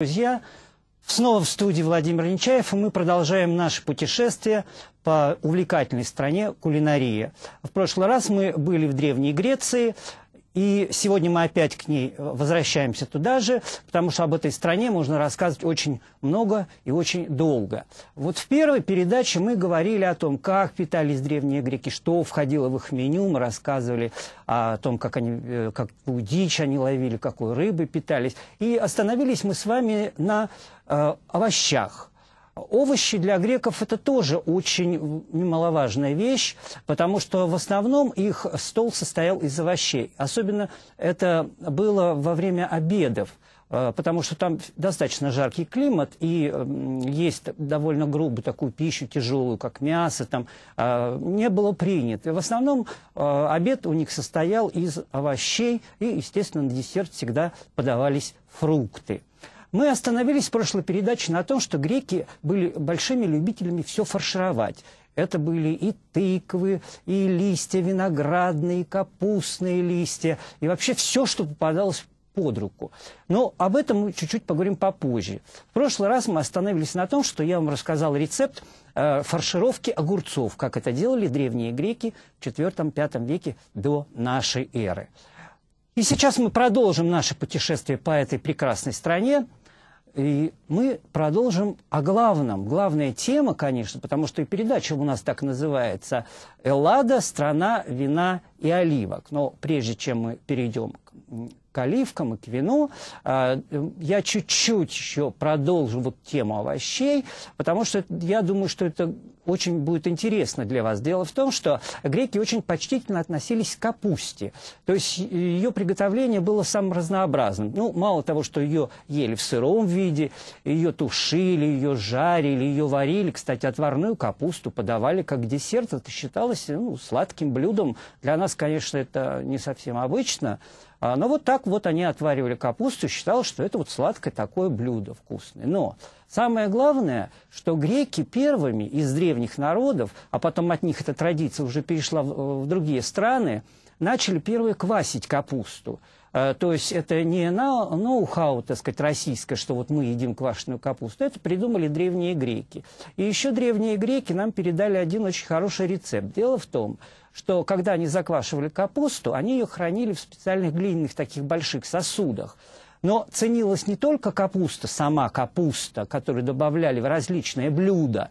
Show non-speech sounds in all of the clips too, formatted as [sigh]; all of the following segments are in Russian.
Друзья, снова в студии Владимир Нечаев, и мы продолжаем наше путешествие по увлекательной стране кулинарии. В прошлый раз мы были в Древней Греции, и сегодня мы опять к ней э, возвращаемся туда же, потому что об этой стране можно рассказывать очень много и очень долго. Вот в первой передаче мы говорили о том, как питались древние греки, что входило в их меню, мы рассказывали о том, как они, э, какую дичь они ловили, какой рыбы питались. И остановились мы с вами на э, овощах. Овощи для греков это тоже очень немаловажная вещь, потому что в основном их стол состоял из овощей. Особенно это было во время обедов, э, потому что там достаточно жаркий климат, и есть довольно грубую такую пищу тяжелую, как мясо, там э, не было принято. в основном э, обед у них состоял из овощей, и, естественно, на десерт всегда подавались фрукты. Мы остановились в прошлой передаче на том, что греки были большими любителями все фаршировать. Это были и тыквы, и листья виноградные, и капустные листья, и вообще все, что попадалось под руку. Но об этом мы чуть-чуть поговорим попозже. В прошлый раз мы остановились на том, что я вам рассказал рецепт э, фаршировки огурцов, как это делали древние греки в IV-V веке до нашей эры. И сейчас мы продолжим наше путешествие по этой прекрасной стране. И мы продолжим о главном. Главная тема, конечно, потому что и передача у нас так называется «Эллада. Страна вина и оливок». Но прежде чем мы перейдем к оливкам и к вину, а, я чуть-чуть еще продолжу вот тему овощей, потому что я думаю, что это очень будет интересно для вас. Дело в том, что греки очень почтительно относились к капусте. То есть ее приготовление было самым разнообразным. Ну, мало того, что ее ели в сыром виде, ее тушили, ее жарили, ее варили. Кстати, отварную капусту подавали как десерт. Это считалось ну, сладким блюдом. Для нас, конечно, это не совсем обычно. А, но вот так вот они отваривали капусту, считалось, что это вот сладкое такое блюдо вкусное. Но Самое главное, что греки первыми из древних народов, а потом от них эта традиция уже перешла в, в другие страны, начали первые квасить капусту. Э, то есть это не ноу-хау, так сказать, российское, что вот мы едим квашеную капусту. Это придумали древние греки. И еще древние греки нам передали один очень хороший рецепт. Дело в том, что когда они заквашивали капусту, они ее хранили в специальных глиняных таких больших сосудах – но ценилась не только капуста, сама капуста, которую добавляли в различные блюда,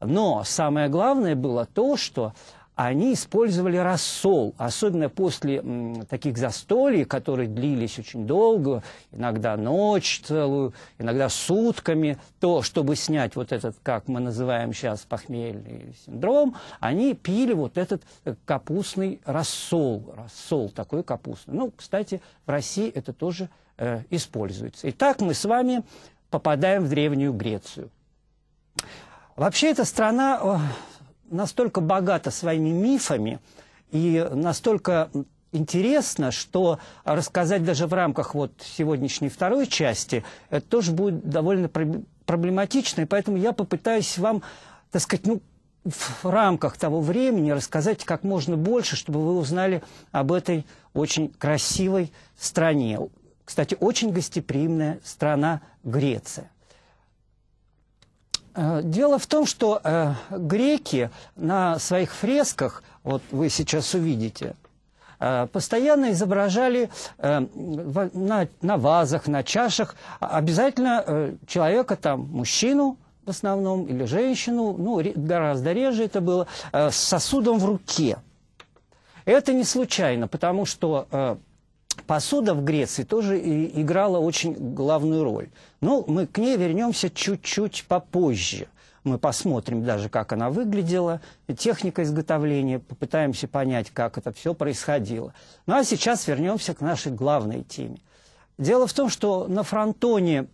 но самое главное было то, что они использовали рассол, особенно после м, таких застолий, которые длились очень долго, иногда ночь целую, иногда сутками, то, чтобы снять вот этот, как мы называем сейчас, похмельный синдром, они пили вот этот э, капустный рассол, рассол такой капустный. Ну, кстати, в России это тоже э, используется. Итак, мы с вами попадаем в Древнюю Грецию. Вообще эта страна э, настолько богата своими мифами и настолько интересно, что рассказать даже в рамках вот сегодняшней второй части, это тоже будет довольно проблематично, и поэтому я попытаюсь вам, так сказать, ну, в рамках того времени рассказать как можно больше, чтобы вы узнали об этой очень красивой стране. Кстати, очень гостеприимная страна Греция. Э, дело в том, что э, греки на своих фресках, вот вы сейчас увидите, э, постоянно изображали на, вазах, на чашах а обязательно человека, там, мужчину в основном, или женщину, ну, гораздо реже это было, с сосудом в руке. Это не случайно, потому что посуда в Греции тоже играла очень главную роль. Но ну, мы к ней вернемся чуть-чуть попозже. Мы посмотрим даже, как она выглядела, техника изготовления, попытаемся понять, как это все происходило. Ну а сейчас вернемся к нашей главной теме. Дело в том, что на фронтоне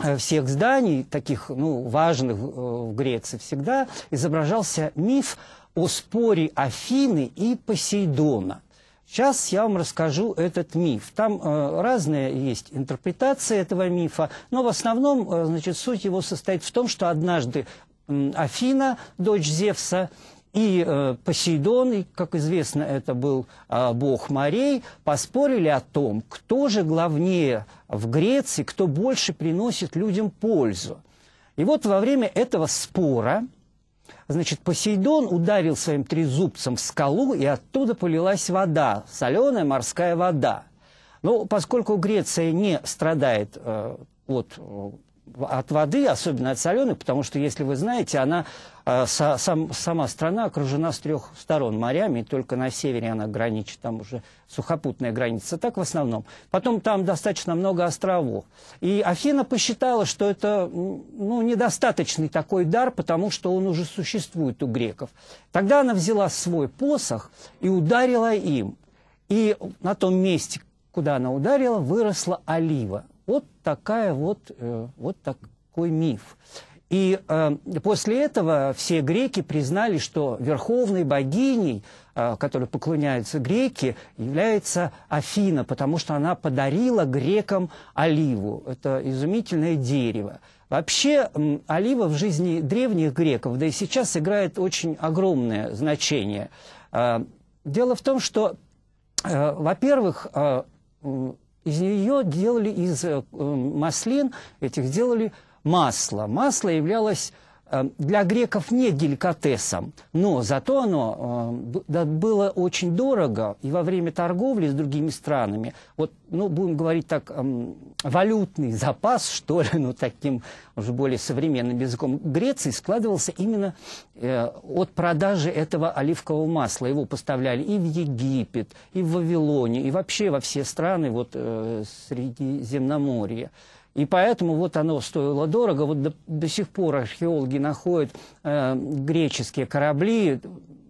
э, всех зданий, таких ну, важных э, в Греции всегда, изображался миф о споре Афины и Посейдона. Сейчас я вам расскажу этот миф. Там э, разные есть интерпретации этого мифа, но в основном э, значит, суть его состоит в том, что однажды э, Афина, дочь Зевса, и э, Посейдон, и, как известно, это был э, бог морей, поспорили о том, кто же главнее в Греции, кто больше приносит людям пользу. И вот во время этого спора Значит, Посейдон ударил своим трезубцем в скалу, и оттуда полилась вода, соленая морская вода. Но ну, поскольку Греция не страдает э, от э, от воды, особенно от соленой, потому что, если вы знаете, она, э, со, сам, сама страна окружена с трех сторон морями, и только на севере она граничит, там уже сухопутная граница, так в основном. Потом там достаточно много островов. И Афина посчитала, что это ну, недостаточный такой дар, потому что он уже существует у греков. Тогда она взяла свой посох и ударила им. И на том месте, куда она ударила, выросла олива. Вот, такая вот, э, вот такой миф. И э, после этого все греки признали, что верховной богиней, э, которой поклоняются греки, является Афина, потому что она подарила грекам оливу. Это изумительное дерево. Вообще э, олива в жизни древних греков, да и сейчас играет очень огромное значение. Э, дело в том, что, э, во-первых, э, из нее делали, из э, маслин этих делали масло. Масло являлось Эм, для греков не деликатесом, но зато оно эм, было очень дорого, и во время торговли с другими странами, вот, ну, будем говорить так, эм, валютный запас, что ли, [laughs] ну, таким уже более современным языком Греции складывался именно э, от продажи этого оливкового масла. Его поставляли и в Египет, и в Вавилоне, и вообще во все страны вот, э, Средиземноморья. И поэтому вот оно стоило дорого. Вот до, до сих пор археологи находят э, греческие корабли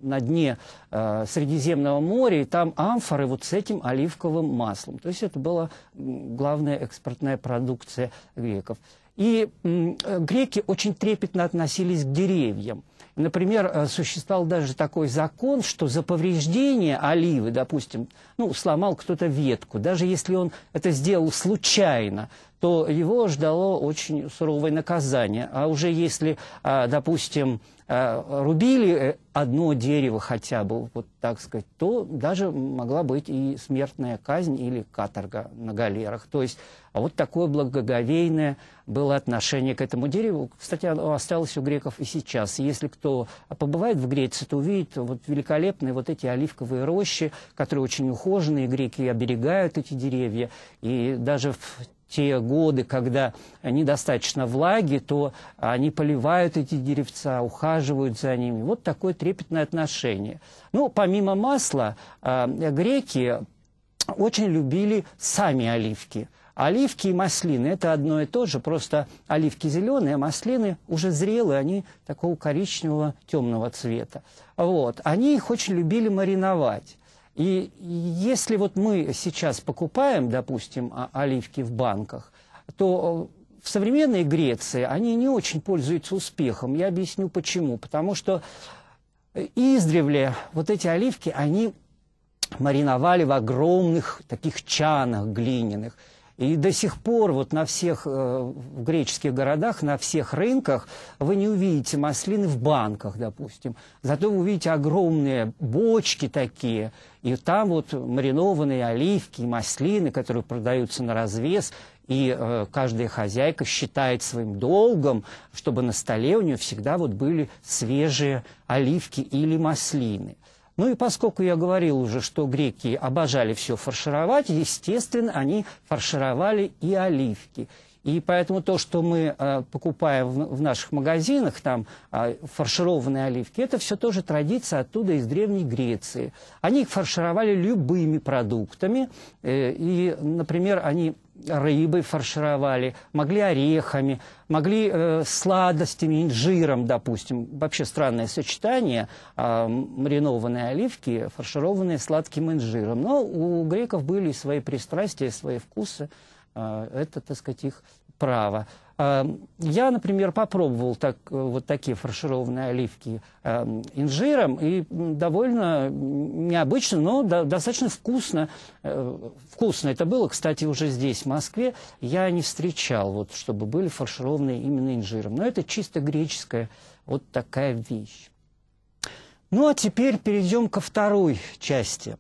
на дне э, Средиземного моря, и там амфоры вот с этим оливковым маслом. То есть это была главная экспортная продукция греков. И э, греки очень трепетно относились к деревьям. Например, э, существовал даже такой закон, что за повреждение оливы, допустим, ну, сломал кто-то ветку, даже если он это сделал случайно, то его ждало очень суровое наказание. А уже если, а, допустим, Э, рубили э, одно дерево хотя бы, вот так сказать, то даже могла быть и смертная казнь или каторга на галерах. То есть а вот такое благоговейное было отношение к этому дереву. Кстати, оно осталось у греков и сейчас. Если кто побывает в Греции, то увидит вот великолепные вот эти оливковые рощи, которые очень ухоженные, греки оберегают эти деревья. И даже в те годы, когда недостаточно влаги, то они поливают эти деревца, ухаживают за ними. Вот такое трепетное отношение. Ну, помимо масла, а, греки очень любили сами оливки. Оливки и маслины – это одно и то же, просто оливки зеленые, а маслины уже зрелые, они такого коричневого темного цвета. Вот. Они их очень любили мариновать. И если вот мы сейчас покупаем, допустим, оливки в банках, то э, в современной Греции они не очень пользуются успехом. Я объясню почему. Потому что э, издревле вот эти оливки, они мариновали в огромных таких чанах глиняных. И до сих пор вот на всех э, греческих городах, на всех рынках вы не увидите маслины в банках, допустим. Зато вы увидите огромные бочки такие, и там вот маринованные оливки и маслины, которые продаются на развес, и э, каждая хозяйка считает своим долгом, чтобы на столе у нее всегда вот были свежие оливки или маслины. Ну и поскольку я говорил уже, что греки обожали все фаршировать, естественно, они фаршировали и оливки. И поэтому то, что мы э, покупаем в, в наших магазинах, там э, фаршированные оливки, это все тоже традиция оттуда из Древней Греции. Они их фаршировали любыми продуктами. Э, и, например, они рыбой фаршировали, могли орехами, могли э, сладостями, инжиром, допустим. Вообще странное сочетание, э, маринованные оливки, фаршированные сладким инжиром. Но у греков были свои пристрастия, свои вкусы. Э, это, так сказать, их права. Эм, я, например, попробовал так, э, вот такие фаршированные оливки эм, инжиром, и довольно необычно, но достаточно вкусно. Э, вкусно это было, кстати, уже здесь, в Москве. Я не встречал, вот, чтобы были фаршированные именно инжиром. Но это чисто греческая вот такая вещь. Ну, а теперь перейдем ко второй части,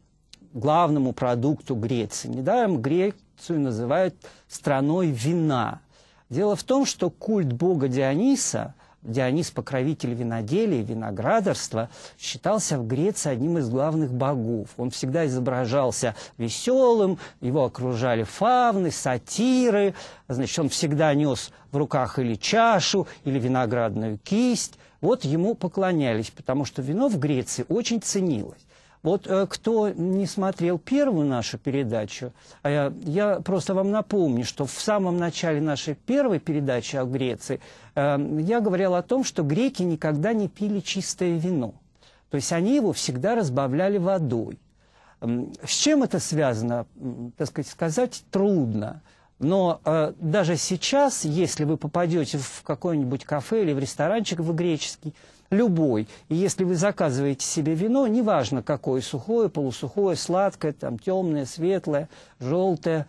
главному продукту Греции. Недаром Грецию называют страной вина – Дело в том, что культ бога Диониса, Дионис – покровитель виноделия, виноградарства, считался в Греции одним из главных богов. Он всегда изображался веселым, его окружали фавны, сатиры, значит, он всегда нес в руках или чашу, или виноградную кисть. Вот ему поклонялись, потому что вино в Греции очень ценилось. Вот э, кто не смотрел первую нашу передачу, а я просто вам напомню, что в самом начале нашей первой передачи о Греции э, я говорил о том, что греки никогда не пили чистое вино. То есть они его всегда разбавляли водой. С чем это связано, так сказать, сказать трудно. Но э, даже сейчас, если вы попадете в какой нибудь кафе или в ресторанчик в греческий, любой. И если вы заказываете себе вино, неважно какое, сухое, полусухое, сладкое, там, темное, светлое, желтое,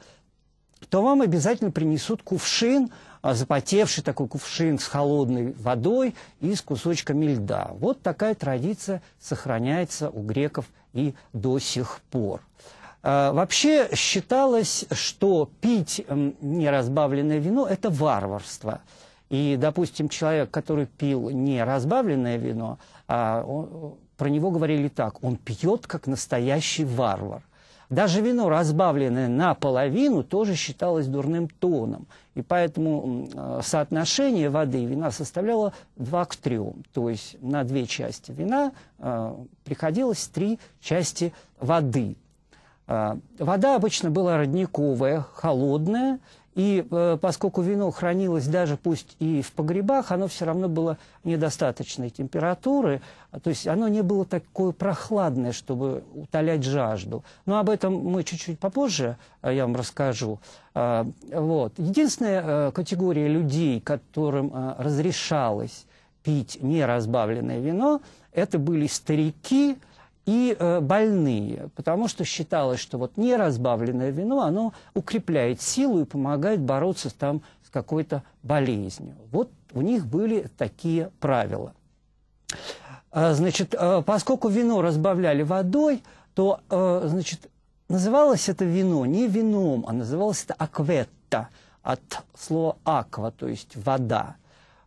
то вам обязательно принесут кувшин, а, запотевший такой кувшин с холодной водой и с кусочками льда. Вот такая традиция сохраняется у греков и до сих пор. А, вообще считалось, что пить неразбавленное вино – это варварство – и, допустим, человек, который пил не разбавленное вино, а он, про него говорили так, он пьет как настоящий варвар. Даже вино, разбавленное наполовину, тоже считалось дурным тоном. И поэтому э, соотношение воды и вина составляло 2 к 3. То есть на две части вина э, приходилось три части воды. Э, вода обычно была родниковая, холодная, и э, поскольку вино хранилось даже пусть и в погребах, оно все равно было недостаточной температуры, а, то есть оно не было такое прохладное, чтобы утолять жажду. Но об этом мы чуть-чуть попозже э, я вам расскажу. Э, вот. Единственная э, категория людей, которым э, разрешалось пить неразбавленное вино, это были старики, и э, больные, потому что считалось, что вот неразбавленное вино, оно укрепляет силу и помогает бороться там с какой-то болезнью. Вот у них были такие правила. А, значит, э, поскольку вино разбавляли водой, то, э, значит, называлось это вино не вином, а называлось это акветта от слова аква, то есть вода.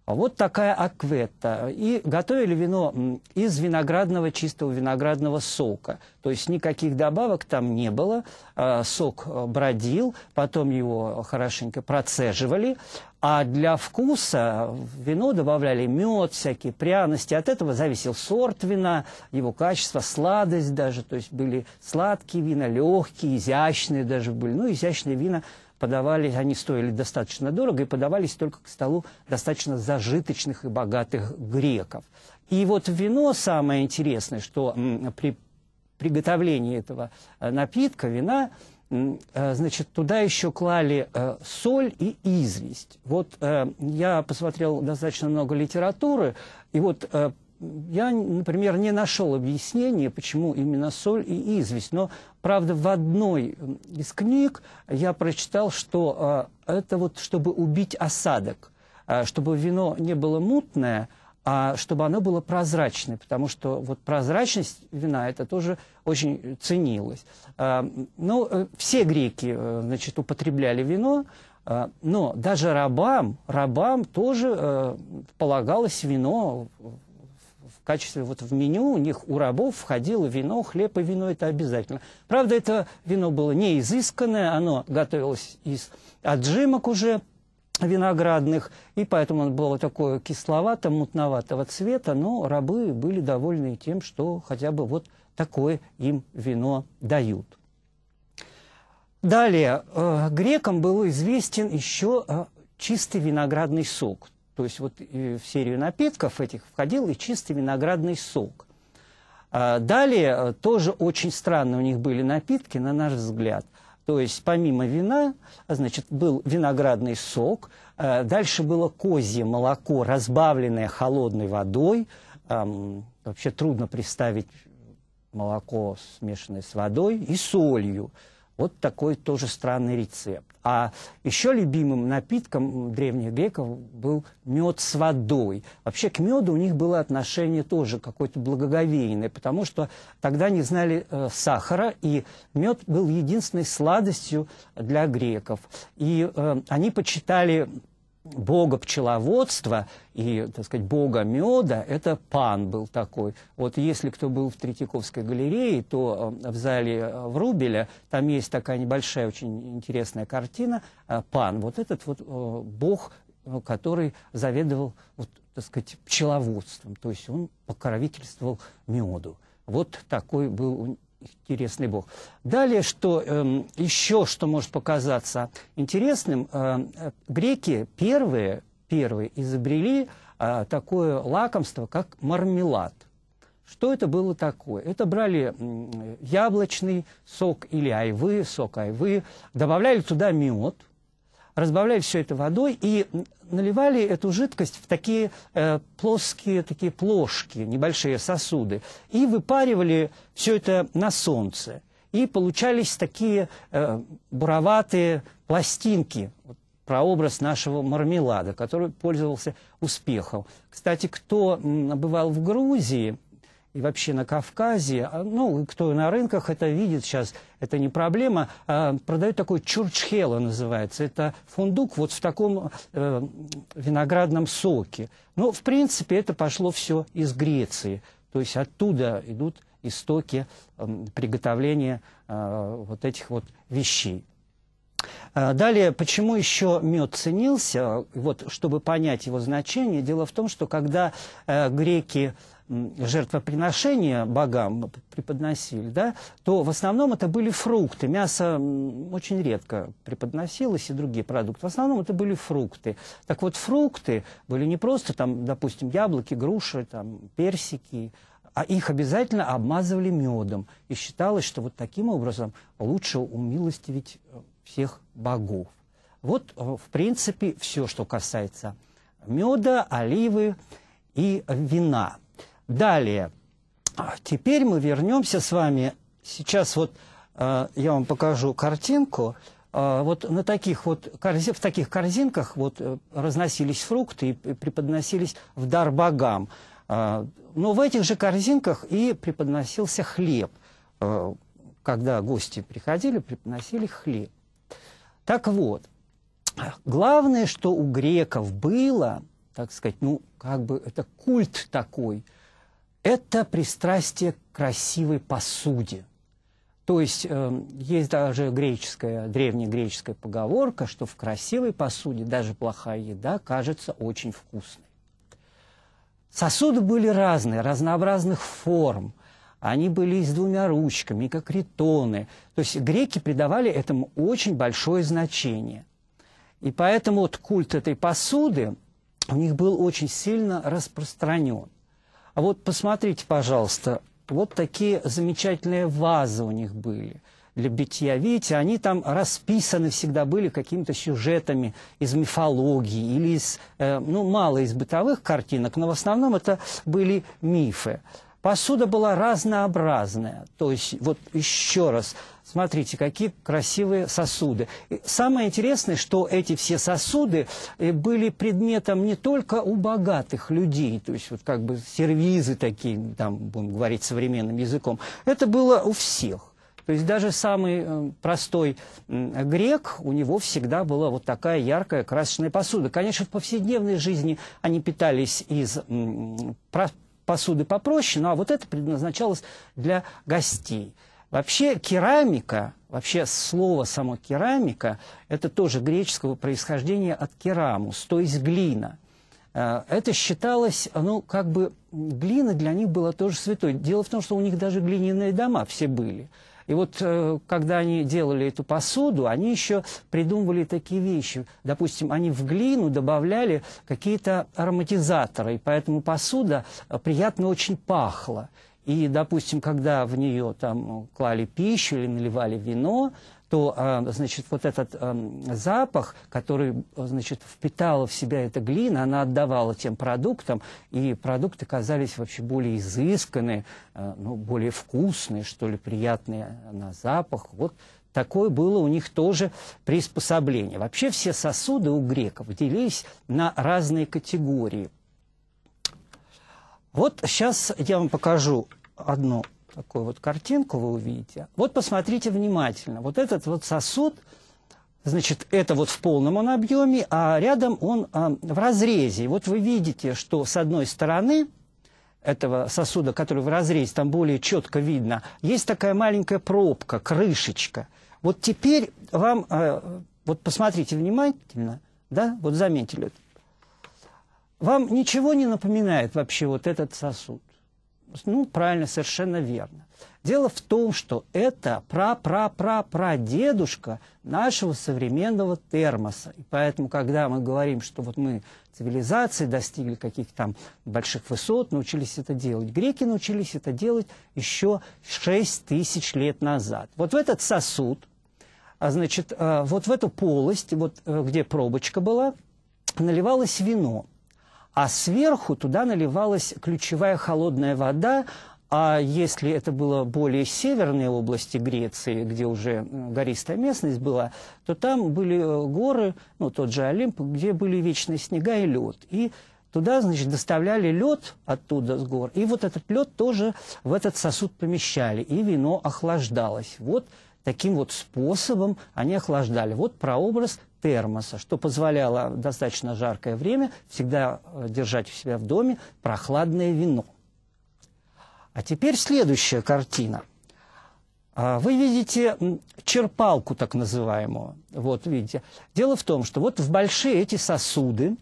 А вот такая акветта. И готовили вино из виноградного, чистого виноградного сока. То есть никаких добавок там не было. А, сок э, бродил, потом его хорошенько процеживали. А для вкуса в вино добавляли мед, всякие пряности. От этого зависел сорт вина, его качество, сладость даже. То есть были сладкие вина, легкие, изящные даже были. Ну, изящные вина – подавались, они стоили достаточно дорого и подавались только к столу достаточно зажиточных и богатых греков. И вот вино самое интересное, что при приготовлении этого э, напитка, вина, э, значит, туда еще клали э, соль и известь. Вот я посмотрел достаточно много литературы, и вот я, например, не нашел объяснения, почему именно соль и известь. Но, правда, в одной из книг я прочитал, что а, это вот чтобы убить осадок, а, чтобы вино не было мутное, а чтобы оно было прозрачное, потому что вот прозрачность вина это тоже очень ценилось. А, но ну, э, все греки, э, значит, употребляли вино, но даже рабам, рабам тоже э, полагалось вино качестве вот в меню у них у рабов входило вино, хлеб и вино, это обязательно. Правда, это вино было не изысканное, оно готовилось из отжимок уже виноградных, и поэтому оно было такое кисловато-мутноватого цвета, но рабы были довольны тем, что хотя бы вот такое им вино дают. Далее, э, грекам был известен еще э, чистый виноградный сок, то есть вот э, в серию напитков этих входил и чистый виноградный сок. А, далее э, тоже очень странно у них были напитки, на наш взгляд. То есть помимо вина, а, значит, был виноградный сок, а, дальше было козье молоко, разбавленное холодной водой. Вообще трудно представить молоко, смешанное с водой, и солью. Вот такой тоже странный рецепт. А еще любимым напитком древних греков был мед с водой. Вообще к меду у них было отношение тоже какое-то благоговейное, потому что тогда не знали э, сахара, и мед был единственной сладостью для греков. И э, они почитали бога пчеловодства и, так сказать, бога меда, это пан был такой. Вот если кто был в Третьяковской галерее, то э, в зале э, Врубеля там есть такая небольшая, очень интересная картина э, «Пан». Вот этот вот бог, который заведовал, вот, так сказать, пчеловодством, то есть он покровительствовал меду. Вот такой был интересный бог. Далее, что э, эм, еще, что может показаться интересным, э, э, греки первые, первые изобрели э, такое лакомство, как мармелад. Что это было такое? Это брали яблочный сок или айвы, сок айвы, добавляли туда мед – разбавляли все это водой и наливали эту жидкость в такие э, плоские такие плошки, небольшие сосуды, и выпаривали все это на солнце. И получались такие э, буроватые пластинки, вот, прообраз нашего мармелада, который пользовался успехом. Кстати, кто бывал в Грузии, и вообще на Кавказе, а, ну, кто на рынках это видит сейчас, это не проблема, а продают такой чурчхело называется. Это фундук вот в таком э, виноградном соке. Но, ну, в принципе, это пошло все из Греции. То есть оттуда идут истоки э, приготовления э, вот этих вот вещей. А, далее, почему еще мед ценился, вот, чтобы понять его значение, дело в том, что когда э, греки жертвоприношения богам преподносили, да, то в основном это были фрукты. Мясо очень редко преподносилось и другие продукты. В основном это были фрукты. Так вот, фрукты были не просто, там, допустим, яблоки, груши, там, персики, а их обязательно обмазывали медом. И считалось, что вот таким образом лучше умилостивить э, всех богов. Вот, э, в принципе, все, что касается меда, оливы и вина – Далее. А, теперь мы вернемся с вами. Сейчас вот э, я вам покажу картинку. Э, вот на таких вот корзин, в таких корзинках вот э, разносились фрукты и преподносились в дар богам. Э, но в этих же корзинках и преподносился хлеб. Э, когда гости приходили, преподносили хлеб. Так вот, главное, что у греков было, так сказать, ну, как бы это культ такой – это пристрастие к красивой посуде. То есть э, есть даже греческая, древнегреческая поговорка, что в красивой посуде даже плохая еда кажется очень вкусной. Сосуды были разные, разнообразных форм. Они были и с двумя ручками, как ритоны. То есть греки придавали этому очень большое значение. И поэтому вот культ этой посуды у них был очень сильно распространен. А вот посмотрите, пожалуйста, вот такие замечательные вазы у них были для битья. Видите, они там расписаны всегда были какими-то сюжетами из мифологии или из, э, ну, мало из бытовых картинок, но в основном это были мифы. Посуда была разнообразная. То есть, вот еще раз, смотрите, какие красивые сосуды. И самое интересное, что эти все сосуды э, были предметом не только у богатых людей, то есть вот как бы сервизы такие, там, будем говорить современным языком. Это было у всех. То есть даже самый э, простой грек, у него всегда была вот такая яркая красочная посуда. Конечно, в повседневной жизни они питались из посуды попроще, ну а вот это предназначалось для гостей. Вообще керамика, вообще слово само керамика, это тоже греческого происхождения от керамус, то есть глина. Э, это считалось, ну, как бы глина для них была тоже святой. Дело в том, что у них даже глиняные дома все были – и вот э, когда они делали эту посуду, они еще придумывали такие вещи. Допустим, они в глину добавляли какие-то ароматизаторы, и поэтому посуда э, приятно очень пахла. И, допустим, когда в нее там клали пищу или наливали вино, то, а, значит, вот этот а, запах, который, значит, впитала в себя эта глина, она отдавала тем продуктам, и продукты казались вообще более изысканные, а, ну, более вкусные, что ли, приятные на запах. Вот Такое было у них тоже приспособление. Вообще все сосуды у греков делились на разные категории. Вот сейчас я вам покажу одну такую вот картинку вы увидите. Вот посмотрите внимательно. Вот этот вот сосуд, значит, это вот в полном он объеме, а рядом он а, в разрезе. вот вы видите, что с одной стороны этого сосуда, который в разрезе, там более четко видно, есть такая маленькая пробка, крышечка. Вот теперь вам, а, вот посмотрите внимательно, да, вот заметили. это? Вам ничего не напоминает вообще вот этот сосуд? Ну, правильно, совершенно верно. Дело в том, что это пра-пра-пра-пра-дедушка нашего современного термоса. И поэтому, когда мы говорим, что вот мы цивилизации достигли каких-то там больших высот, научились это делать, греки научились это делать еще 6 тысяч лет назад. Вот в этот сосуд, а значит, а, вот в эту полость, вот э, где пробочка была, наливалось вино – а сверху туда наливалась ключевая холодная вода, а если это было более северные области Греции, где уже гористая местность была, то там были э, горы, ну, тот же Олимп, где были вечные снега и лед. И туда, значит, доставляли лед оттуда с гор. И вот этот лед тоже в этот сосуд помещали, и вино охлаждалось. Вот таким вот способом они охлаждали. Вот прообраз термоса, что позволяло в достаточно жаркое время всегда э, держать у себя в доме прохладное вино. А теперь следующая картина. А, вы видите черпалку так называемую. Вот видите. Дело в том, что вот в большие эти сосуды,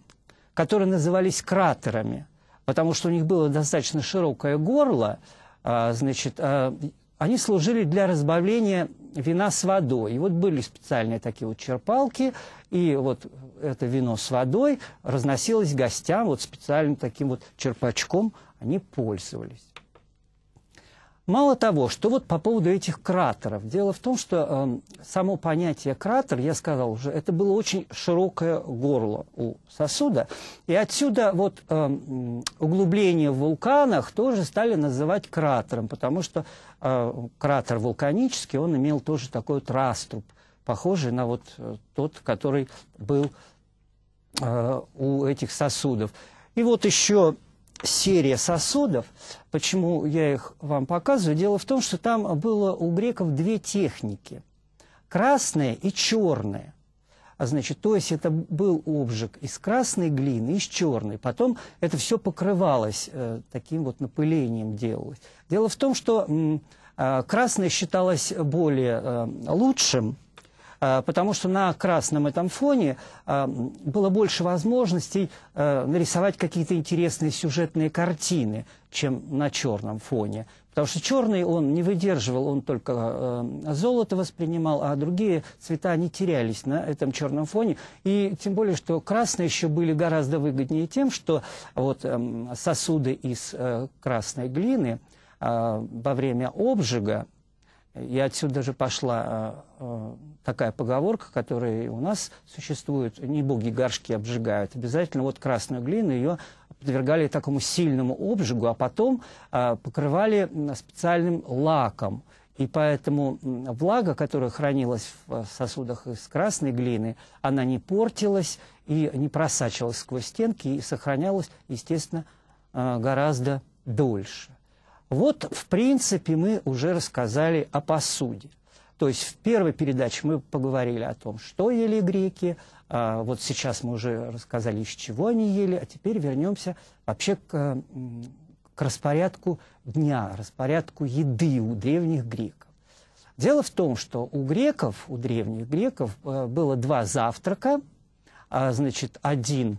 которые назывались кратерами, потому что у них было достаточно широкое горло, а, значит, а, они служили для разбавления вина с водой. И вот были специальные такие вот черпалки, и вот это вино с водой разносилось гостям, вот специальным таким вот черпачком они пользовались. Мало того, что вот по поводу этих кратеров. Дело в том, что э, само понятие кратер, я сказал уже, это было очень широкое горло у сосуда. И отсюда вот э, эм, углубления в вулканах тоже стали называть кратером, потому что э, кратер вулканический, он имел тоже такой вот раструб, похожий на вот э, тот, который был э, у этих сосудов. И вот еще серия сосудов. Почему я их вам показываю? Дело в том, что там было у греков две техники. Красная и черная. А значит, то есть это был обжиг из красной глины, из черной. Потом это все покрывалось, э, таким вот напылением делалось. Дело в том, что э, красная считалась более э, лучшим, а, потому что на красном этом фоне а, было больше возможностей а, нарисовать какие-то интересные сюжетные картины, чем на черном фоне. Потому что черный он не выдерживал, он только золото воспринимал, а другие цвета не терялись на этом черном фоне. И тем более, что красные еще были гораздо выгоднее тем, что вот эм, сосуды из э, красной глины во время обжига и отсюда же пошла э, э, такая поговорка, которая у нас существует. Не боги горшки обжигают. Обязательно вот красную глину ее подвергали такому сильному обжигу, а потом э, покрывали специальным лаком. И поэтому влага, которая хранилась в сосудах из красной глины, она не портилась и не просачивалась сквозь стенки и сохранялась, естественно, гораздо дольше. Вот, в принципе, мы уже рассказали о посуде. То есть в первой передаче мы поговорили о том, что ели греки, а вот сейчас мы уже рассказали, из чего они ели, а теперь вернемся вообще к, к распорядку дня, распорядку еды у древних греков. Дело в том, что у греков, у древних греков э, было два завтрака, а, значит, один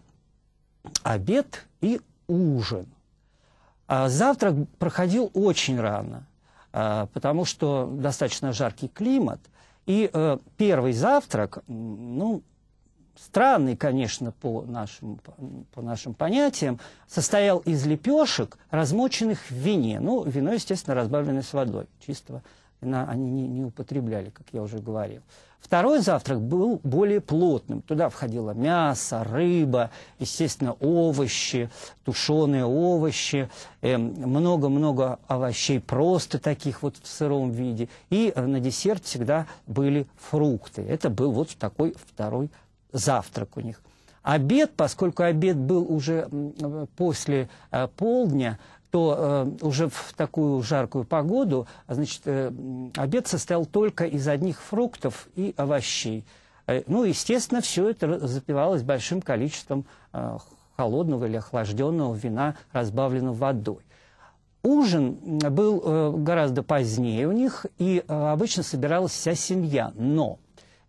обед и ужин. А завтрак проходил очень рано, а, потому что достаточно жаркий климат. И э, первый завтрак, ну, странный, конечно, по нашим, по нашим понятиям, состоял из лепешек, размоченных в вине. Ну, вино, естественно, разбавленное с водой, чистого они не, не употребляли, как я уже говорил. Второй завтрак был более плотным. Туда входило мясо, рыба, естественно, овощи, тушеные овощи, эм, много-много э, овощей просто таких вот в сыром виде. И э, на десерт всегда были фрукты. Это был вот такой второй завтрак у них. Обед, поскольку обед был уже э, после э, полдня, то э, уже в такую жаркую погоду а значит, э, обед состоял только из одних фруктов и овощей. Э, ну, естественно, все это запивалось большим количеством э, холодного или охлажденного вина, разбавленного водой. Ужин был э, гораздо позднее у них, и э, обычно собиралась вся семья, но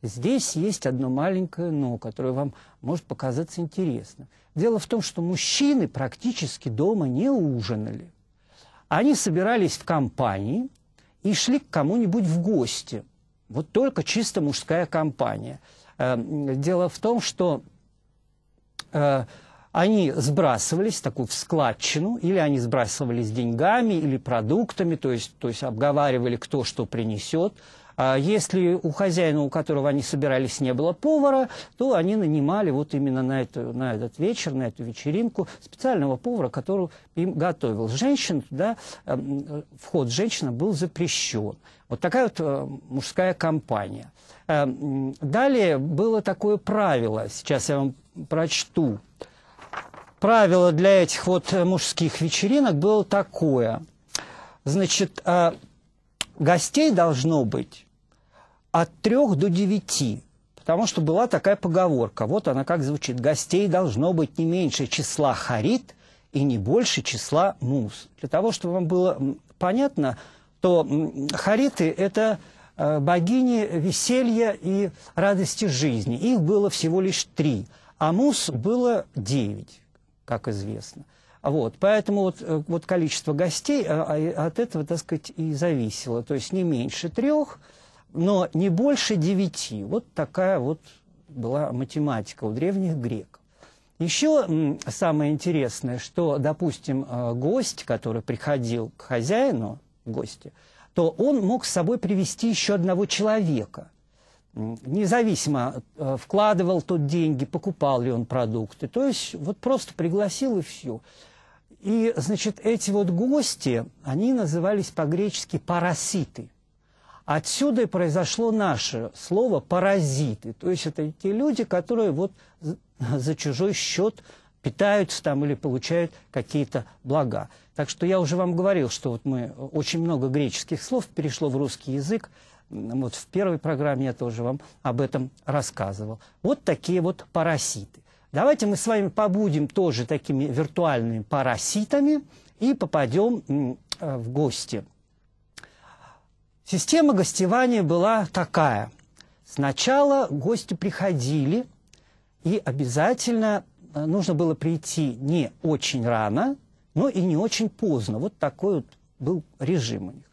Здесь есть одно маленькое «но», которое вам может показаться интересным. Дело в том, что мужчины практически дома не ужинали. Они собирались в компании и шли к кому-нибудь в гости. Вот только чисто мужская компания. Эм, дело в том, что э, они сбрасывались такую в складчину, или они сбрасывались деньгами, или продуктами, то есть, то есть обговаривали, кто что принесет. А если у хозяина, у которого они собирались, не было повара, то они нанимали вот именно на, эту, на этот вечер, на эту вечеринку специального повара, который им готовил. Женщин туда, эм, вход женщина был запрещен. Вот такая вот э, мужская компания. Эм, далее было такое правило, сейчас я вам прочту. Правило для этих вот мужских вечеринок было такое. Значит, э, гостей должно быть от трех до девяти, потому что была такая поговорка, вот она как звучит, гостей должно быть не меньше числа харит и не больше числа мус. Для того, чтобы вам было понятно, то хариты – это э, богини веселья и радости жизни. Их было всего лишь три, а мус было девять, как известно. Вот, поэтому вот, э, вот количество гостей а, а, от этого, так сказать, и зависело. То есть не меньше трех – но не больше девяти. Вот такая вот была математика у древних греков. Еще самое интересное, что, допустим, э, гость, который приходил к хозяину, гости, то он мог с собой привести еще одного человека. Независимо, э, вкладывал тот деньги, покупал ли он продукты. То есть вот просто пригласил и все. И, значит, эти вот гости, они назывались по-гречески «параситы». Отсюда и произошло наше слово «паразиты». То есть это те люди, которые вот [laughs] за чужой счет питаются там или получают какие-то блага. Так что я уже вам говорил, что вот мы очень много греческих слов перешло в русский язык. Вот в первой программе я тоже вам об этом рассказывал. Вот такие вот паразиты. Давайте мы с вами побудем тоже такими виртуальными паразитами и попадем э, в гости Система гостевания была такая. Сначала гости приходили, и обязательно э, нужно было прийти не очень рано, но и не очень поздно. Вот такой вот был режим у них.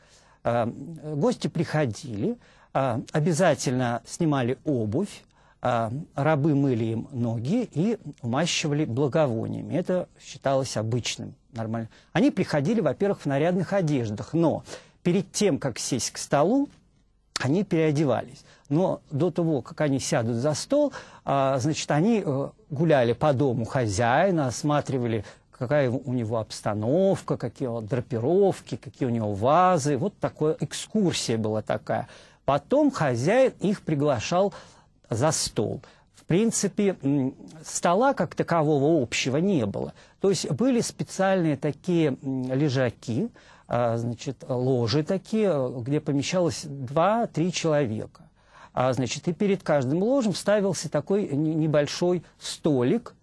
Э, гости приходили, э, обязательно снимали обувь, рабы мыли им ноги и умащивали благовониями. Это считалось обычным, нормально. Они приходили, во-первых, в нарядных одеждах, но перед тем, как сесть к столу, они переодевались. Но до того, как они сядут за стол, а, значит, они э, гуляли по дому хозяина, осматривали, какая у него обстановка, какие у него драпировки, какие у него вазы. Вот такая экскурсия была такая. Потом хозяин их приглашал за стол. В принципе, стола как такового общего не было. То есть были специальные такие лежаки, а, значит, ложи такие, где помещалось 2-3 человека. А, значит, и перед каждым ложем ставился такой небольшой столик,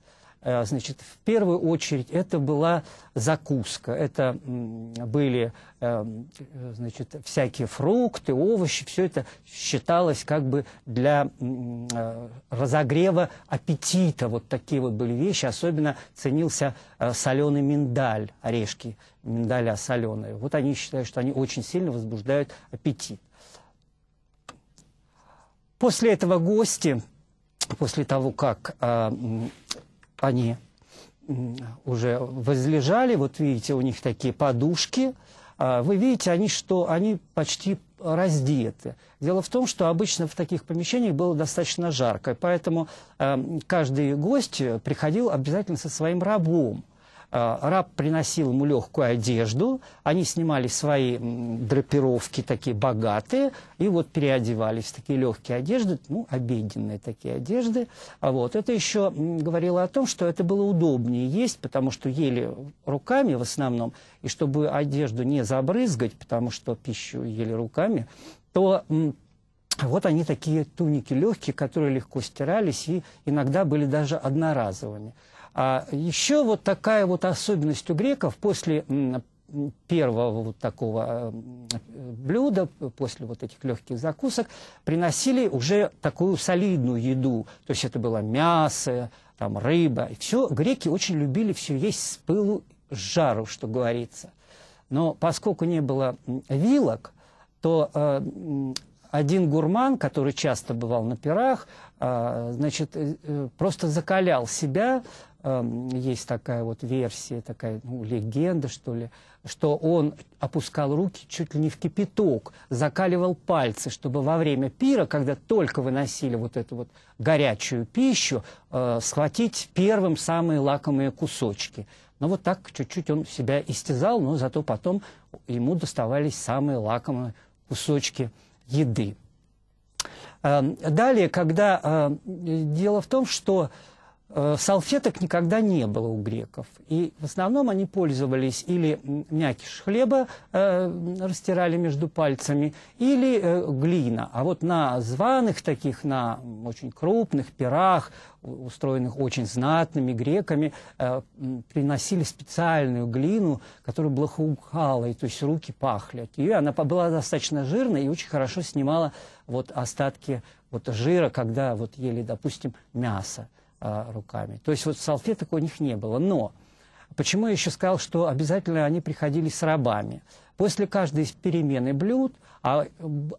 Э, значит, в первую очередь это была закуска, это были эм, значит, всякие фрукты, овощи, все это считалось как бы для э, разогрева аппетита. Вот такие вот были вещи, особенно ценился э, соленый миндаль, орешки миндаля соленые. Вот они считают, что они очень сильно возбуждают аппетит. После этого гости, после того, как они уже возлежали, вот видите, у них такие подушки. А вы видите, они, что они почти раздеты. Дело в том, что обычно в таких помещениях было достаточно жарко, поэтому эм, каждый гость приходил обязательно со своим рабом. А, раб приносил ему легкую одежду, они снимали свои драпировки такие богатые, и вот переодевались в такие легкие одежды, ну, обеденные такие одежды. А вот это еще говорило о том, что это было удобнее есть, потому что ели руками в основном, и чтобы одежду не забрызгать, потому что пищу ели руками, то вот они такие туники легкие, которые легко стирались и иногда были даже одноразовыми. А еще вот такая вот особенность у греков после первого вот такого э, блюда, после вот этих легких закусок, приносили уже такую солидную еду. То есть это было мясо, там рыба. И все, греки очень любили все есть с пылу с жару, что говорится. Но поскольку не было вилок, то э, один гурман, который часто бывал на пирах, э, значит, э, э просто закалял себя Эм, есть такая вот версия, такая ну, легенда, что ли, что он опускал руки чуть ли не в кипяток, закаливал пальцы, чтобы во время пира, когда только выносили вот эту вот горячую пищу, э, схватить первым самые лакомые кусочки. Но вот так чуть-чуть он себя истязал, но зато потом ему доставались самые лакомые кусочки еды. Эм, далее, когда э, дело в том, что Э, салфеток никогда не было у греков. И в основном они пользовались или мякиш хлеба э, растирали между пальцами, или э, глина. А вот на званых таких, на очень крупных пирах, устроенных очень знатными греками, э, приносили специальную глину, которая блохоукалой, то есть руки пахли от нее. Она была достаточно жирной и очень хорошо снимала вот остатки вот жира, когда вот ели, допустим, мясо. А, руками. То есть вот салфеток у них не было. Но почему я еще сказал, что обязательно они приходили с рабами? После каждой перемены блюд, а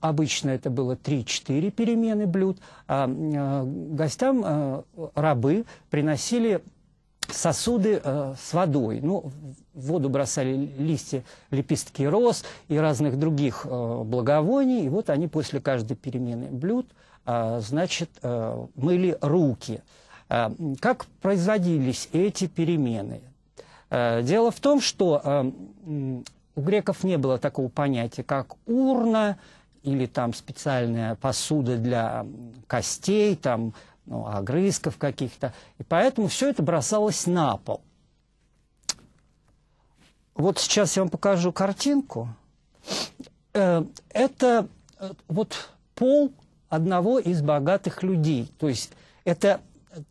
обычно это было 3-4 перемены блюд, а, а, гостям а, рабы приносили сосуды э, с водой. Ну, в воду бросали листья, лепестки роз и разных других э, благовоний. И вот они после каждой перемены блюд, э, значит, э, мыли руки. Э, как производились эти перемены? Э, дело в том, что э, у греков не было такого понятия, как урна или там специальная посуда для костей, там ну, огрызков каких-то. И поэтому все это бросалось на пол. Вот сейчас я вам покажу картинку. Это вот пол одного из богатых людей. То есть это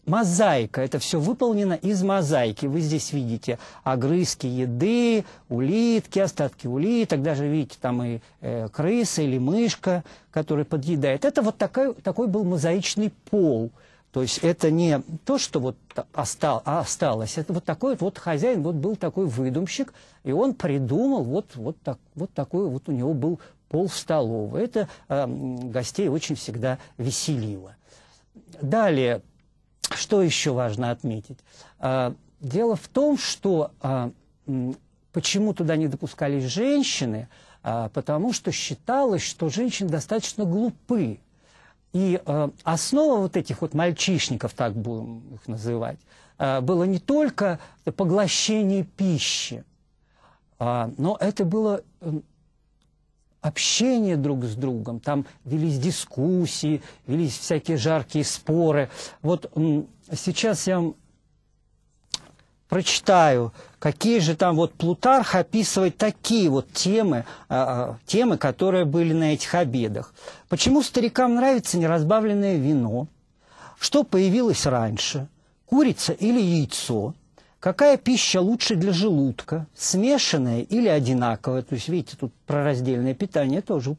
мозаика, это все выполнено из мозаики. Вы здесь видите огрызки еды, улитки, остатки улиток, даже видите там и э, крыса или мышка, которая подъедает. Это вот такой, такой был мозаичный пол. То есть это не то, что вот остал, а осталось. Это вот такой вот, вот хозяин, вот был такой выдумщик, и он придумал вот, вот, так, вот такой вот у него был пол в столовой. Это э, гостей очень всегда веселило. Далее, что еще важно отметить? А, дело в том, что а, почему туда не допускались женщины, а, потому что считалось, что женщины достаточно глупы. И основа вот этих вот мальчишников, так будем их называть, э, было не только поглощение пищи, но это было общение друг с другом, там велись дискуссии, велись всякие жаркие споры. Вот сейчас я вам прочитаю, какие же там, вот Плутарх описывает такие вот темы, а, а, темы, которые были на этих обедах. Почему старикам нравится неразбавленное вино? Что появилось раньше? Курица или яйцо? Какая пища лучше для желудка? Смешанная или одинаковая? То есть, видите, тут про раздельное питание тоже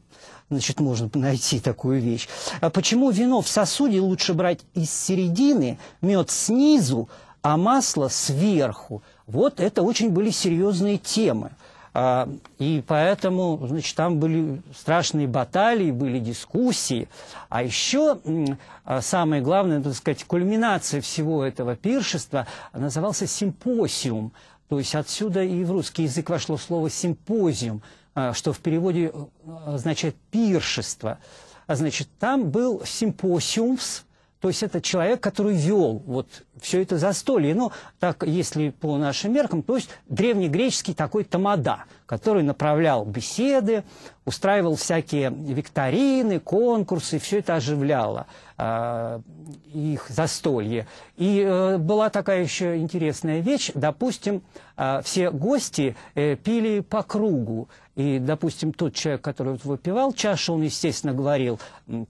значит, можно найти такую вещь. А почему вино в сосуде лучше брать из середины, мед снизу, а масло сверху? Вот это очень были серьезные темы. А, и поэтому, значит, там были страшные баталии, были дискуссии. А еще а, самое главное, так сказать, кульминация всего этого пиршества назывался симпозиум. То есть отсюда и в русский язык вошло слово «симпозиум», а, что в переводе э, означает «пиршество». А Значит, там был симпосиумс, то есть это человек, который вел вот все это застолье. Ну, так, если по нашим меркам, то есть древнегреческий такой тамада который направлял беседы, устраивал всякие викторины, конкурсы, все это оживляло э, их застолье. И э, была такая еще интересная вещь, допустим, э, все гости э, пили по кругу, и, допустим, тот человек, который вот выпивал чашу, он, естественно, говорил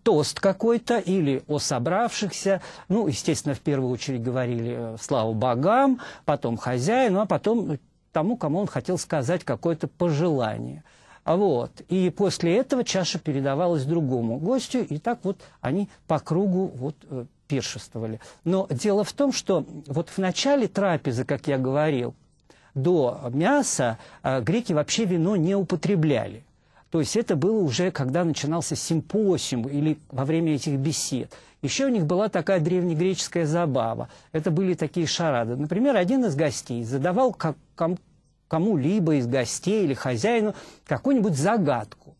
тост какой-то или о собравшихся. Ну, естественно, в первую очередь говорили э, «Слава богам», потом «Хозяину», а потом ну, тому, кому он хотел сказать какое-то пожелание. Вот. И после этого чаша передавалась другому гостю, и так вот они по кругу вот э, пиршествовали. Но дело в том, что вот в начале трапезы, как я говорил, до мяса э, греки вообще вино не употребляли. То есть это было уже, когда начинался симпосиум или во время этих бесед. Еще у них была такая древнегреческая забава. Это были такие шарады. Например, один из гостей задавал кому-либо из гостей или хозяину какую-нибудь загадку.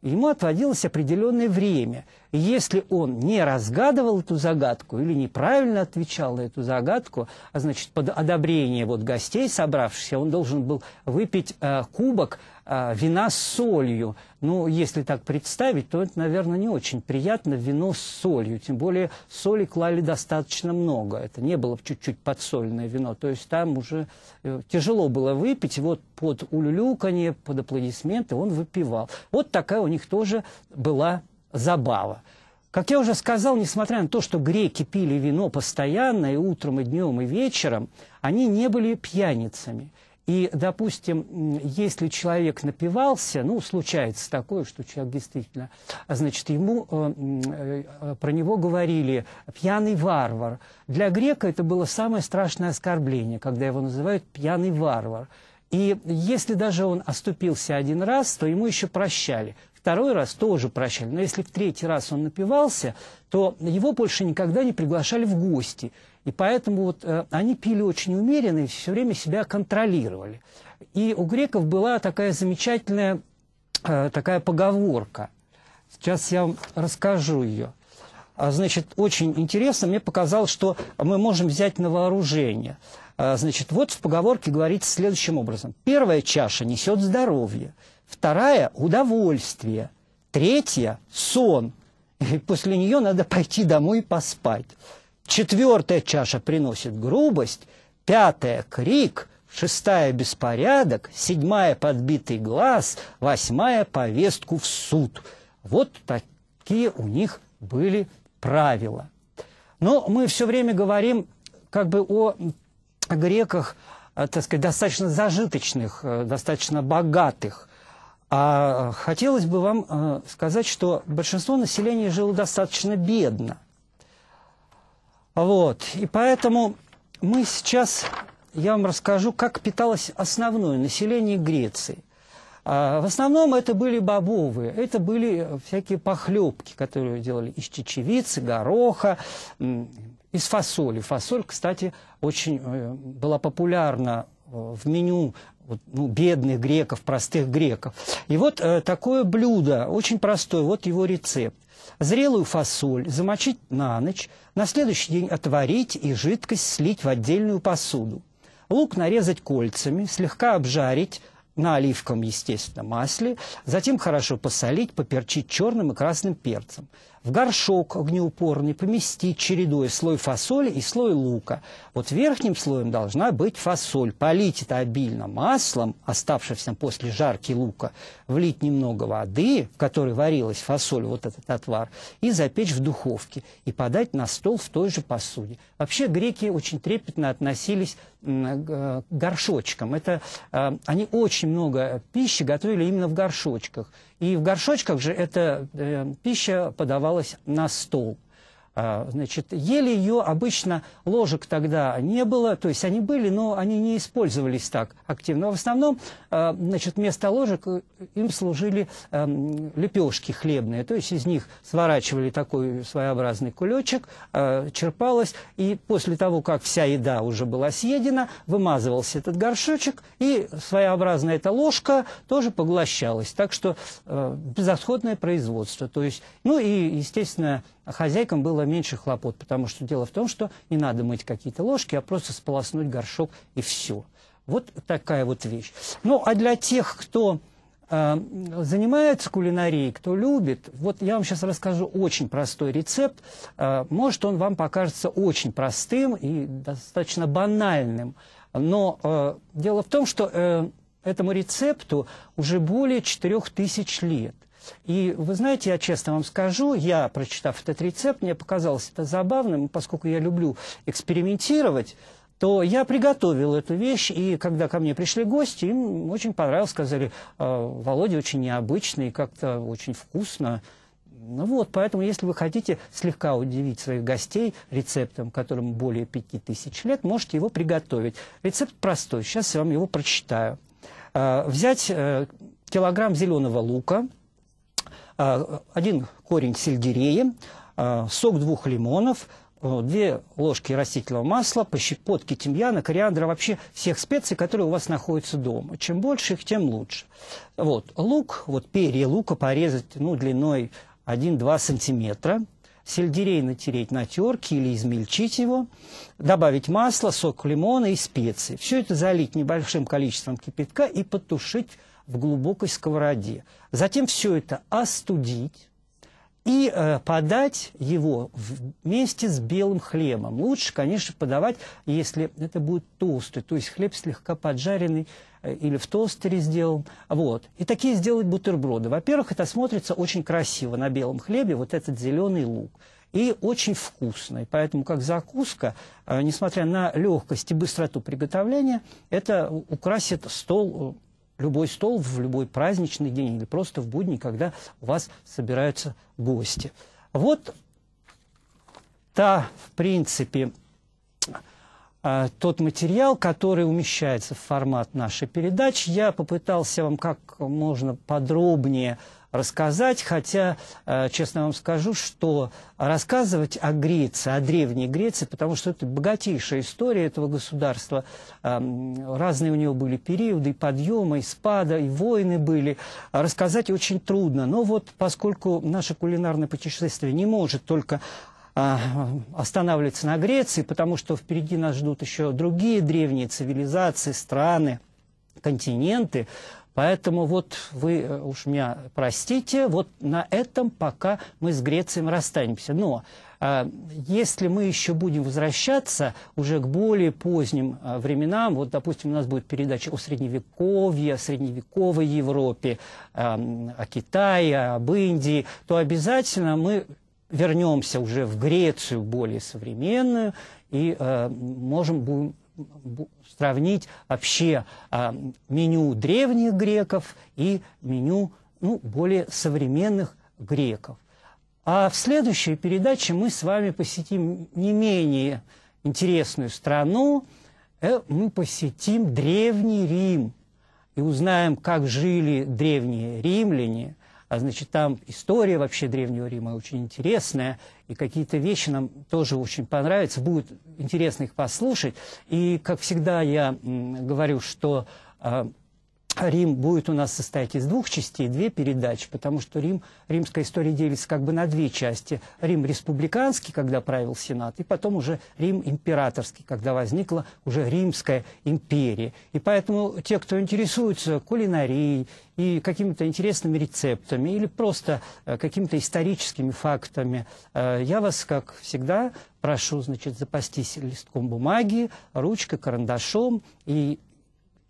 Ему отводилось определенное время. И если он не разгадывал эту загадку или неправильно отвечал на эту загадку, а значит, под одобрение вот гостей собравшихся, он должен был выпить э, кубок а, вина с солью. Ну, если так представить, то это, наверное, не очень приятно, вино с солью. Тем более соли клали достаточно много. Это не было чуть-чуть подсольное вино. То есть там уже э, тяжело было выпить. Вот под улюлюканье, под аплодисменты он выпивал. Вот такая у них тоже была забава. Как я уже сказал, несмотря на то, что греки пили вино постоянно, и утром, и днем, и вечером, они не были пьяницами. И, допустим, если человек напивался, ну, случается такое, что человек действительно, значит, ему, э, э, про него говорили «пьяный варвар». Для грека это было самое страшное оскорбление, когда его называют «пьяный варвар». И если даже он оступился один раз, то ему еще прощали. Второй раз тоже прощали. Но если в третий раз он напивался, то его больше никогда не приглашали в гости – и поэтому вот э, они пили очень умеренно и все время себя контролировали. И у греков была такая замечательная э, такая поговорка. Сейчас я вам расскажу ее. А, значит, очень интересно, мне показалось, что мы можем взять на вооружение. А, значит, вот в поговорке говорится следующим образом. Первая чаша несет здоровье, вторая – удовольствие, третья – сон. И после нее надо пойти домой и поспать. Четвертая чаша приносит грубость, пятая – крик, шестая – беспорядок, седьмая – подбитый глаз, восьмая – повестку в суд. Вот такие у них были правила. Но мы все время говорим как бы о греках, э, так сказать, достаточно зажиточных, э, достаточно богатых. А э, хотелось бы вам сказать, что большинство населения жило достаточно бедно. Вот. И поэтому мы сейчас, я вам расскажу, как питалось основное население Греции. А, в основном это были бобовые, это были всякие похлебки, которые делали из чечевицы, гороха, из фасоли. Фасоль, кстати, очень э, была популярна э, в меню ну, бедных греков, простых греков. И вот э, такое блюдо, очень простое, вот его рецепт зрелую фасоль замочить на ночь, на следующий день отварить и жидкость слить в отдельную посуду. Лук нарезать кольцами, слегка обжарить на оливковом, естественно, масле, затем хорошо посолить, поперчить черным и красным перцем в горшок огнеупорный поместить чередуя слой фасоли и слой лука. Вот верхним слоем должна быть фасоль. Полить это обильно маслом, оставшимся после жарки лука, влить немного воды, в которой варилась фасоль, вот этот отвар, и запечь в духовке, и подать на стол в той же посуде. Вообще греки очень трепетно относились э, э, к горшочкам. Это, э, они очень много пищи готовили именно в горшочках. И в горшочках же эта э, пища подавалась на стол. А, значит, ели ее обычно, ложек тогда не было, то есть они были, но они не использовались так активно. В основном, а, значит, вместо ложек э, им служили эм, лепешки хлебные, то есть из них сворачивали такой своеобразный кулечек, э, черпалось, и после того, как вся еда уже была съедена, вымазывался этот горшочек, и своеобразная эта ложка тоже поглощалась. Так что э, безосходное производство, то есть, ну и, естественно, а хозяйкам было меньше хлопот, потому что дело в том, что не надо мыть какие-то ложки, а просто сполоснуть горшок и все. Вот такая вот вещь. Ну, а для тех, кто э, занимается кулинарией, кто любит, вот я вам сейчас расскажу очень простой рецепт. Э, может, он вам покажется очень простым и достаточно банальным. Но э, дело в том, что э, этому рецепту уже более 4000 лет – и вы знаете, я честно вам скажу, я, прочитав этот рецепт, мне показалось это забавным, поскольку я люблю экспериментировать, то я приготовил эту вещь, и когда ко мне пришли гости, им очень понравилось, сказали, «А, Володя очень необычный, как-то очень вкусно. Ну вот, поэтому, если вы хотите слегка удивить своих гостей рецептом, которому более пяти тысяч лет, можете его приготовить. Рецепт простой, сейчас я вам его прочитаю. А, взять э, килограмм зеленого лука – а, один корень сельдерея, а, сок двух лимонов, э, две ложки растительного масла, по щепотке тимьяна, кориандра, вообще всех специй, которые у вас находятся дома. Чем больше их, тем лучше. Вот, лук, вот перья лука порезать ну, длиной 1-2 сантиметра. Сельдерей натереть на терке или измельчить его, добавить масло, сок лимона и специи. Все это залить небольшим количеством кипятка и потушить в глубокой сковороде. Затем все это остудить и э, подать его вместе с белым хлебом. Лучше, конечно, подавать, если это будет толстый, то есть хлеб слегка поджаренный э, или в тостере сделан. Вот. И такие сделать бутерброды. Во-первых, это смотрится очень красиво на белом хлебе, вот этот зеленый лук. И очень вкусно. И поэтому, как закуска, э, несмотря на легкость и быстроту приготовления, это украсит стол любой стол в любой праздничный день или просто в будни, когда у вас собираются гости. Вот та, в принципе, а, тот материал, который умещается в формат нашей передачи. Я попытался вам как можно подробнее рассказать, хотя, э, честно вам скажу, что рассказывать о Греции, о Древней Греции, потому что это богатейшая история этого государства, эм, разные у него были периоды, и подъемы, и спада, и войны были, рассказать очень трудно. Но вот поскольку наше кулинарное путешествие не может только э, останавливаться на Греции, потому что впереди нас ждут еще другие древние цивилизации, страны, континенты, Поэтому вот вы э, уж меня простите, вот на этом пока мы с Грецией расстанемся. Но э, если мы еще будем возвращаться уже к более поздним э, временам, вот, допустим, у нас будет передача о Средневековье, о средневековой Европе, э, о Китае, об Индии, то обязательно мы вернемся уже в Грецию более современную и э, можем будем сравнить вообще а, меню древних греков и меню ну, более современных греков. А в следующей передаче мы с вами посетим не менее интересную страну, э, мы посетим Древний Рим и узнаем, как жили древние римляне – а Значит, там история вообще Древнего Рима очень интересная, и какие-то вещи нам тоже очень понравятся, будет интересно их послушать. И, как всегда, я говорю, что а, Рим будет у нас состоять из двух частей, две передачи, потому что Рим, римская история делится как бы на две части. Рим республиканский, когда правил Сенат, и потом уже Рим императорский, когда возникла уже Римская империя. И поэтому те, кто интересуется кулинарией и какими-то интересными рецептами или просто э, какими-то историческими фактами, э, я вас, как всегда, прошу, значит, запастись листком бумаги, ручкой, карандашом и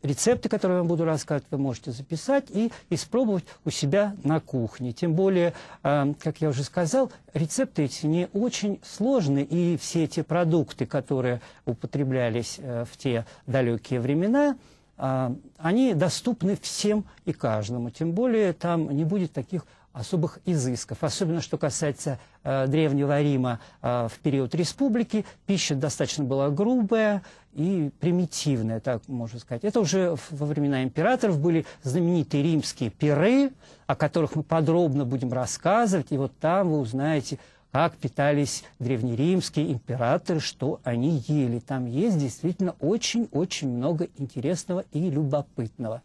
рецепты, которые я вам буду рассказывать, вы можете записать и испробовать у себя на кухне. Тем более, э, как я уже сказал, рецепты эти не очень сложные, и все эти продукты, которые употреблялись э, в те далекие времена, э, они доступны всем и каждому. Тем более, там не будет таких особых изысков. Особенно, что касается э, Древнего Рима э, в период республики, пища достаточно была грубая и примитивная, так можно сказать. Это уже во времена императоров были знаменитые римские пиры, о которых мы подробно будем рассказывать, и вот там вы узнаете, как питались древнеримские императоры, что они ели. Там есть действительно очень-очень много интересного и любопытного.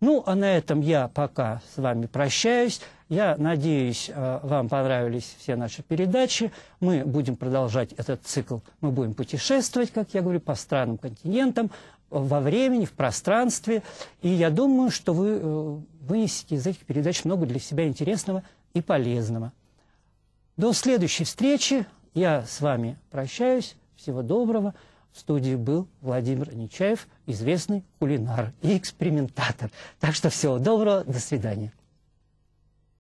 Ну, а на этом я пока с вами прощаюсь. Я надеюсь, э, вам понравились все наши передачи. Мы будем продолжать этот цикл. Мы будем путешествовать, как я говорю, по странам, континентам, во времени, в пространстве. И я думаю, что вы э, вынесете из этих передач много для себя интересного и полезного. До следующей встречи. Я с вами прощаюсь. Всего доброго в студии был Владимир Нечаев, известный кулинар и экспериментатор. Так что всего доброго, до свидания.